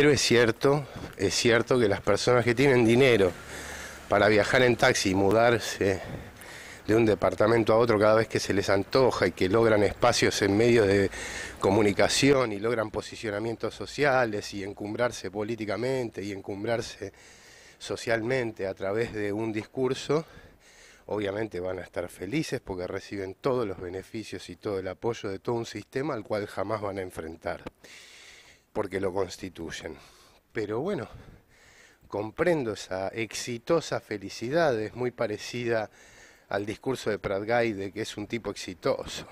Pero es cierto, es cierto que las personas que tienen dinero para viajar en taxi y mudarse de un departamento a otro cada vez que se les antoja y que logran espacios en medios de comunicación y logran posicionamientos sociales y encumbrarse políticamente y encumbrarse socialmente a través de un discurso, obviamente van a estar felices porque reciben todos los beneficios y todo el apoyo de todo un sistema al cual jamás van a enfrentar porque lo constituyen. Pero bueno, comprendo esa exitosa felicidad, es muy parecida al discurso de Pratgay de que es un tipo exitoso.